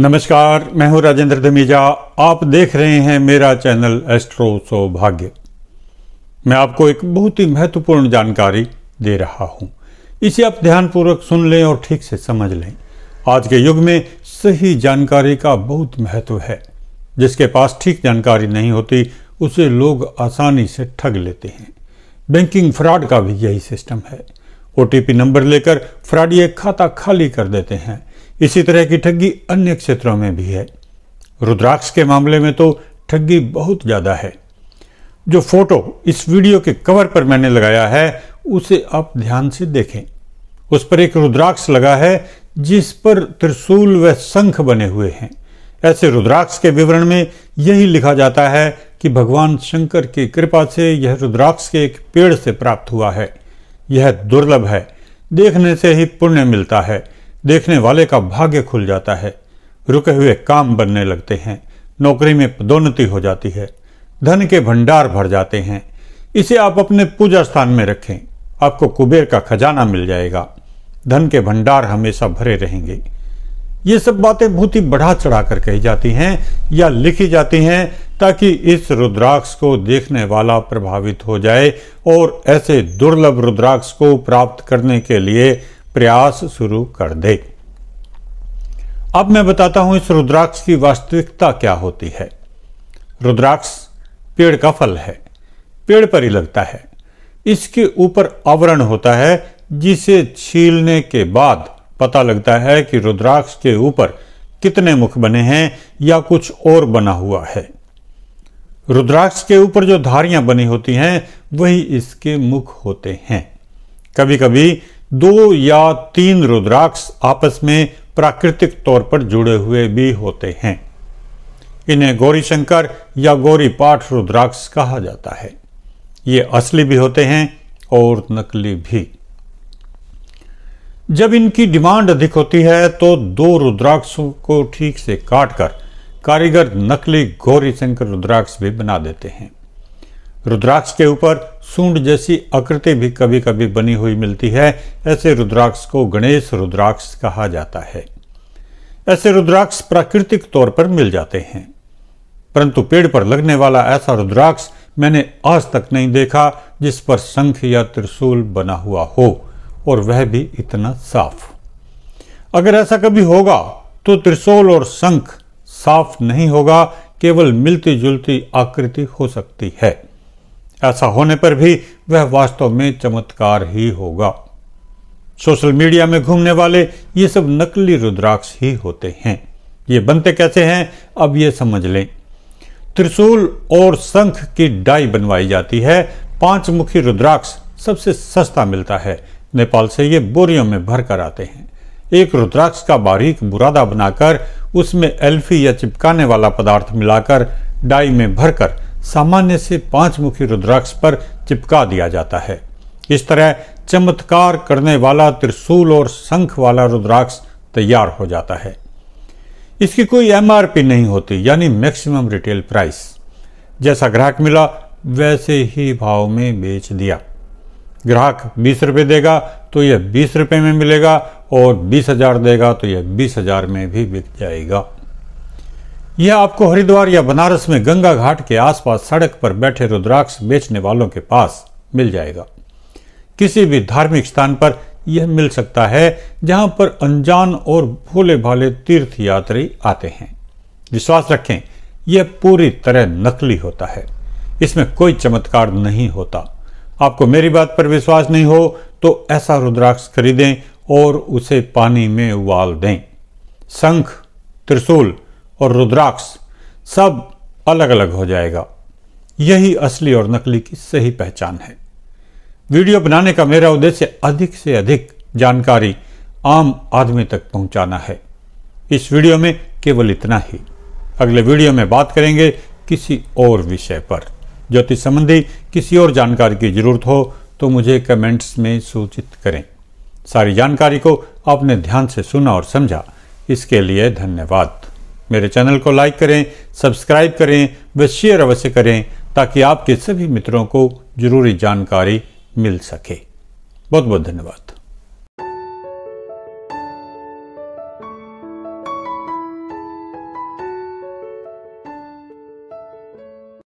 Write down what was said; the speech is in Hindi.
नमस्कार मैं हूं राजेंद्र धमीजा आप देख रहे हैं मेरा चैनल एस्ट्रो सौभाग्य मैं आपको एक बहुत ही महत्वपूर्ण जानकारी दे रहा हूं इसे आप ध्यानपूर्वक सुन लें और ठीक से समझ लें आज के युग में सही जानकारी का बहुत महत्व है जिसके पास ठीक जानकारी नहीं होती उसे लोग आसानी से ठग लेते हैं बैंकिंग फ्रॉड का भी यही सिस्टम है ओटीपी नंबर लेकर फ्रॉडिये खाता खाली कर देते हैं इसी तरह की ठगी अन्य क्षेत्रों में भी है रुद्राक्ष के मामले में तो ठगी बहुत ज़्यादा है जो फोटो इस वीडियो के कवर पर मैंने लगाया है उसे आप ध्यान से देखें उस पर एक रुद्राक्ष लगा है जिस पर त्रिशूल व शंख बने हुए हैं ऐसे रुद्राक्ष के विवरण में यही लिखा जाता है कि भगवान शंकर की कृपा से यह रुद्राक्ष के एक पेड़ से प्राप्त हुआ है यह दुर्लभ है देखने से ही पुण्य मिलता है देखने वाले का भाग्य खुल जाता है रुके हुए काम बनने लगते हैं नौकरी में पदोन्नति हो जाती है धन के भंडार भर जाते हैं इसे आप अपने पूजा स्थान में रखें आपको कुबेर का खजाना मिल जाएगा धन के भंडार हमेशा भरे रहेंगे ये सब बातें बहुत ही बढ़ा चढ़ा कर कही जाती हैं या लिखी जाती हैं ताकि इस रुद्राक्ष को देखने वाला प्रभावित हो जाए और ऐसे दुर्लभ रुद्राक्ष को प्राप्त करने के लिए प्रयास शुरू कर दे अब मैं बताता हूं इस रुद्राक्ष की वास्तविकता क्या होती है रुद्राक्ष पेड़ का फल है पेड़ पर ही लगता है इसके ऊपर आवरण होता है जिसे छीलने के बाद पता लगता है कि रुद्राक्ष के ऊपर कितने मुख बने हैं या कुछ और बना हुआ है रुद्राक्ष के ऊपर जो धारियां बनी होती हैं वही इसके मुख होते हैं कभी कभी दो या तीन रुद्राक्ष आपस में प्राकृतिक तौर पर जुड़े हुए भी होते हैं इन्हें गौरी शंकर या गौरी पाठ रुद्राक्ष कहा जाता है ये असली भी होते हैं और नकली भी जब इनकी डिमांड अधिक होती है तो दो रुद्राक्षों को ठीक से काटकर कारीगर नकली गौरी शंकर रुद्राक्ष भी बना देते हैं रुद्राक्ष के ऊपर सूंड जैसी आकृति भी कभी कभी बनी हुई मिलती है ऐसे रुद्राक्ष को गणेश रुद्राक्ष कहा जाता है ऐसे रुद्राक्ष प्राकृतिक तौर पर मिल जाते हैं परंतु पेड़ पर लगने वाला ऐसा रुद्राक्ष मैंने आज तक नहीं देखा जिस पर शंख या त्रिशूल बना हुआ हो और वह भी इतना साफ अगर ऐसा कभी होगा तो त्रिशूल और शंख साफ नहीं होगा केवल मिलती जुलती आकृति हो सकती है ऐसा होने पर भी वह वास्तव में चमत्कार ही होगा सोशल मीडिया में घूमने वाले ये सब नकली रुद्राक्ष ही होते हैं ये बनते कैसे हैं अब ये समझ लें त्रिशूल और शंख की डाई बनवाई जाती है पांच मुखी रुद्राक्ष सबसे सस्ता मिलता है नेपाल से ये बोरियों में भर कर आते हैं एक रुद्राक्ष का बारीक बुरादा बनाकर उसमें एल्फी या चिपकाने वाला पदार्थ मिलाकर डाई में भरकर सामान्य से पांच मुखी रुद्राक्ष पर चिपका दिया जाता है इस तरह चमत्कार करने वाला त्रिशूल और शंख वाला रुद्राक्ष तैयार हो जाता है इसकी कोई एमआरपी नहीं होती यानी मैक्सिमम रिटेल प्राइस जैसा ग्राहक मिला वैसे ही भाव में बेच दिया ग्राहक बीस रुपये देगा तो यह बीस रुपये में मिलेगा और बीस हजार देगा तो यह बीस हजार में भी बिक जाएगा यह आपको हरिद्वार या बनारस में गंगा घाट के आसपास सड़क पर बैठे रुद्राक्ष बेचने वालों के पास मिल जाएगा किसी भी धार्मिक स्थान पर यह मिल सकता है जहां पर अनजान और भोले भाले तीर्थ यात्री आते हैं विश्वास रखें यह पूरी तरह नकली होता है इसमें कोई चमत्कार नहीं होता आपको मेरी बात पर विश्वास नहीं हो तो ऐसा रुद्राक्ष खरीदें और उसे पानी में उबाल दें शंख त्रिशूल और रुद्राक्ष सब अलग अलग हो जाएगा यही असली और नकली की सही पहचान है वीडियो बनाने का मेरा उद्देश्य अधिक से अधिक जानकारी आम आदमी तक पहुंचाना है इस वीडियो में केवल इतना ही अगले वीडियो में बात करेंगे किसी और विषय पर ज्योतिष संबंधी किसी और जानकारी की जरूरत हो तो मुझे कमेंट्स में सूचित करें सारी जानकारी को आपने ध्यान से सुना और समझा इसके लिए धन्यवाद मेरे चैनल को लाइक करें सब्सक्राइब करें व शेयर अवश्य करें ताकि आपके सभी मित्रों को जरूरी जानकारी मिल सके बहुत बहुत धन्यवाद